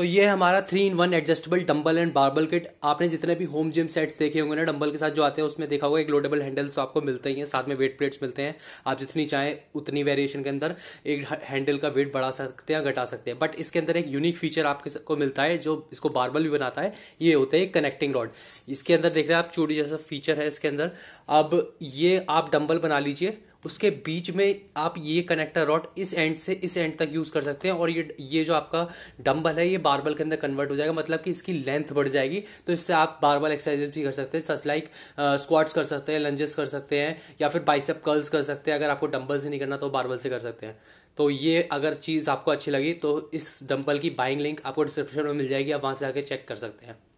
तो ये हमारा three in one adjustable dumbbell and barbell kit आपने जितने भी होम जिम सेट्स देखे होंगे ना डंबल के साथ जो आते हैं उसमें देखा होगा एक लोडेबल हैंडल्स तो आपको मिलते ही हैं साथ में वेट प्लेट्स मिलते हैं आप जितनी चाहें उतनी वेरिएशन के अंदर एक हैंडल का वेट बढ़ा सकते हैं घटा सकते हैं बट इसके अंदर एक यूनिक फीचर आपके को मिलता है जो इसको बार्बल भी बनाता है ये है एक कनेक्टिंग रॉड इसके अंदर देख रहे हैं आप चूड़ी जैसा फीचर है इसके अंदर अब ये आप डंबल बना लीजिए उसके बीच में आप ये कनेक्टर रॉड इस एंड से इस एंड तक यूज़ कर सकते हैं और ये ये जो आपका डम्बल है ये बारबल के अंदर कन्वर्ट हो जाएगा मतलब कि इसकी लेंथ बढ़ जाएगी तो इससे आप बारबल एक्सरसाइज भी कर सकते हैं सच लाइक स्क्वाट्स कर सकते हैं लंजेस कर सकते हैं या फिर बाइसेप कर्ल्स कर सकते हैं अगर आपको डम्बल से नहीं करना तो बारबल से कर सकते हैं तो ये अगर चीज़ आपको अच्छी लगी तो इस डम्बल की बाइंग लिंक आपको डिस्क्रिप्शन में मिल जाएगी आप वहाँ से आके चेक कर सकते हैं